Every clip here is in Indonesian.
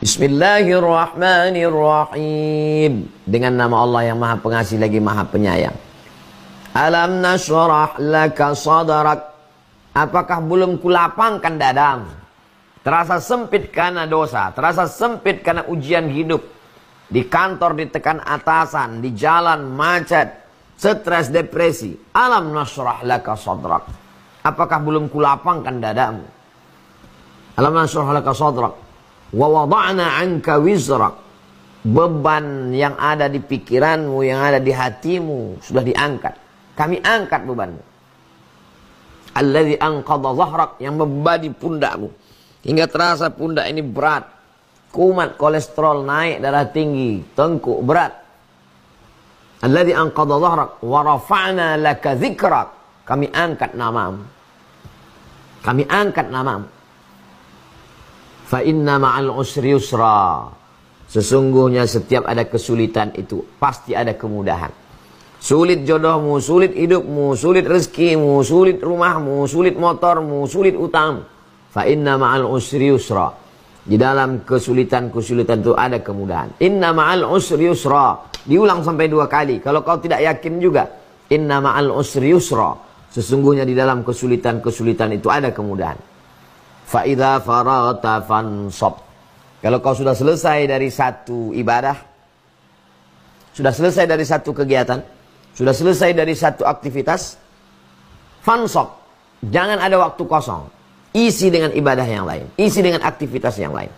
Bismillahirrahmanirrahim. Dengan nama Allah yang Maha Pengasih lagi Maha Penyayang. Alam nasrah laka sadarak. Apakah belum kulapangkan dadamu? Terasa sempit karena dosa, terasa sempit karena ujian hidup. Di kantor ditekan atasan, di jalan macet, stres, depresi. Alam nasrah laka sadrak. Apakah belum kulapangkan dadamu? Alam nasrah laka sadrak wawadana wada'na 'anka wizrak beban yang ada di pikiranmu yang ada di hatimu sudah diangkat kami angkat bebanmu alladzi anqadha dhahrak yang membebani pundakmu hingga terasa pundak ini berat kumat kolesterol naik darah tinggi tengkuk berat Allah anqadha dhahrak wa rafa'na laka zikrak kami angkat namamu kami angkat namamu Fa inna ma'al usri yusra. Sesungguhnya setiap ada kesulitan itu pasti ada kemudahan. Sulit jodohmu, sulit hidupmu, sulit rezekimu, sulit rumahmu, sulit motormu, sulit utang. Fa inna ma'al usri yusra. Di dalam kesulitan-kesulitan itu ada kemudahan. Inna ma'al usri yusra. Diulang sampai dua kali. Kalau kau tidak yakin juga. Inna ma'al usri yusra. Sesungguhnya di dalam kesulitan-kesulitan itu ada kemudahan. Fa'idha farata fansob. Kalau kau sudah selesai dari satu ibadah, sudah selesai dari satu kegiatan, sudah selesai dari satu aktivitas, fansob. Jangan ada waktu kosong. Isi dengan ibadah yang lain. Isi dengan aktivitas yang lain.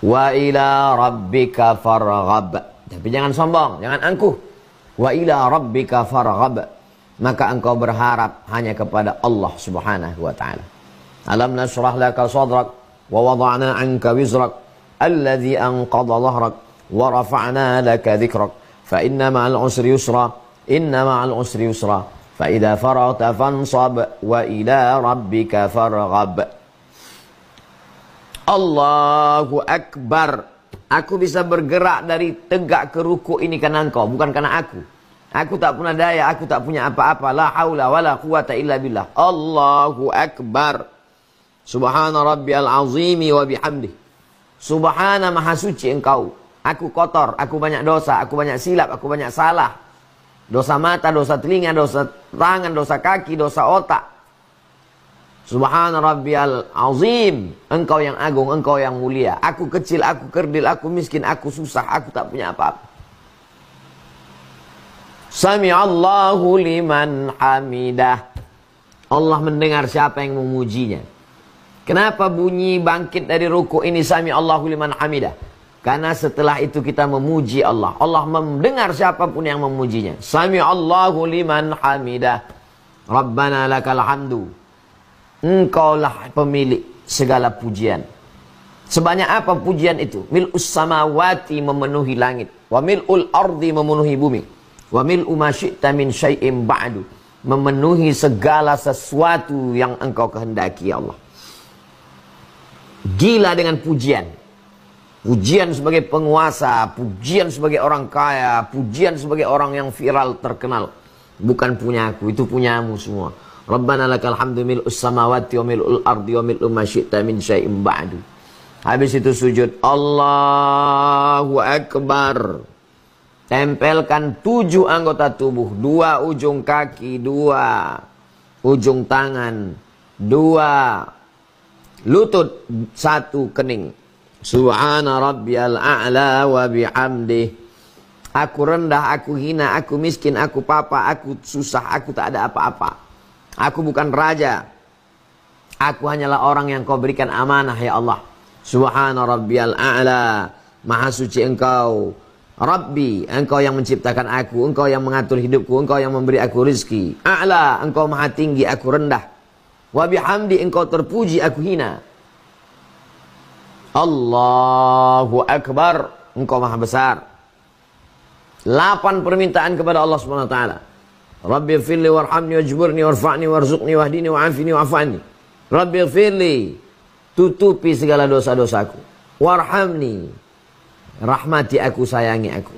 Wa ila rabbika farghab. Tapi jangan sombong, jangan angkuh. Wa ila rabbika farghab. Maka engkau berharap hanya kepada Allah Subhanahu wa taala alam nashrah laka sadrak wa wada'na anka wizrak alladhi anqadha dhahrak wa rafa'na laka dhikrak fa inna ma'al usri yusra inna ma'al usri yusra fa idza faragta fansab wa ila rabbika farghab Allahu akbar Aku bisa bergerak dari tegak ke ruku ini karena engkau, bukan karena aku. Aku tak punya daya, aku tak punya apa-apa. La haula wala quwata illa billah. Allahu akbar. Subhana Rabbi al azimi wa bihamdi Subhana maha suci engkau. Aku kotor, aku banyak dosa, aku banyak silap, aku banyak salah. Dosa mata, dosa telinga, dosa tangan, dosa kaki, dosa otak. Subhana Rabbi al azim. Engkau yang agung, engkau yang mulia. Aku kecil, aku kerdil, aku miskin, aku susah, aku tak punya apa-apa. Allahu liman hamidah. Allah mendengar siapa yang memujinya. Kenapa bunyi bangkit dari ruku ini sami Allahu liman hamidah? Karena setelah itu kita memuji Allah. Allah mendengar siapapun yang memujinya. Sami Allahu liman hamidah. Rabbana lakal hamdu. Engkaulah pemilik segala pujian. Sebanyak apa pujian itu? Mil'us samawati memenuhi langit. Wa ul ardi memenuhi bumi. Wa mil'u ma min syai'im ba'du. Memenuhi segala sesuatu yang engkau kehendaki ya Allah. Gila dengan pujian. Pujian sebagai penguasa, pujian sebagai orang kaya, pujian sebagai orang yang viral terkenal. Bukan punya aku, itu punyamu semua. Rabbana lakal hamdu mil'us samawati wa mil'ul ardi wa min syai'im ba'du. Habis itu sujud. Allahu Akbar. Tempelkan tujuh anggota tubuh. Dua ujung kaki, dua ujung tangan, dua lutut satu kening. Subhana rabbiyal a'la wa bihamdi. Aku rendah, aku hina, aku miskin, aku papa, aku susah, aku tak ada apa-apa. Aku bukan raja. Aku hanyalah orang yang kau berikan amanah ya Allah. Subhana rabbiyal a'la. Maha suci engkau. Rabbi, engkau yang menciptakan aku, engkau yang mengatur hidupku, engkau yang memberi aku rizki. A'la, engkau maha tinggi, aku rendah. Wa bihamdi engkau terpuji aku hina. Allahu Akbar. Engkau maha besar. Lapan permintaan kepada Allah Subhanahu wa taala. Rabbi firli warhamni wajburni warfa'ni warzuqni wahdini wa'afini wa'afani. Rabbi firli tutupi segala dosa-dosaku. Warhamni rahmati aku sayangi aku.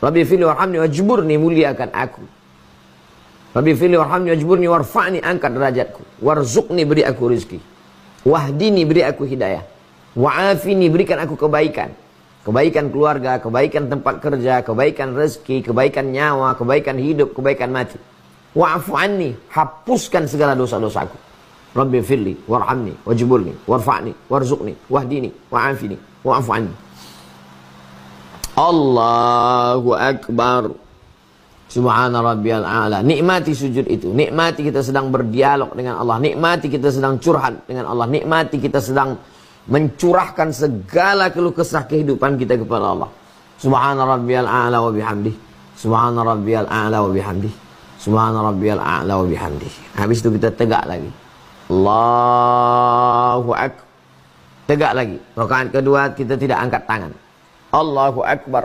Rabbi firli warhamni wajburni muliakan aku. Rabbi fili warhamni wajburni warfa'ni angkat derajatku. Warzukni beri aku rizki. Wahdini beri aku hidayah. Wa'afini berikan aku kebaikan. Kebaikan keluarga, kebaikan tempat kerja, kebaikan rezeki, kebaikan nyawa, kebaikan hidup, kebaikan mati. Wa'afu hapuskan segala dosa-dosaku. Rabbi fili warhamni wajburni warfa'ni warzukni wahdini wa'afini wa'afu Allahu Akbar. Subhana rabbiyal a'la. Nikmati sujud itu. Nikmati kita sedang berdialog dengan Allah. Nikmati kita sedang curhat dengan Allah. Nikmati kita sedang mencurahkan segala keluh kesah kehidupan kita kepada Allah. Subhana rabbiyal a'la wa bihamdi. Subhana rabbiyal a'la wa bihamdi. Subhana rabbiyal a'la wa bihamdi. Habis itu kita tegak lagi. Allahu akbar. Tegak lagi. Rakaat kedua kita tidak angkat tangan. Allahu akbar.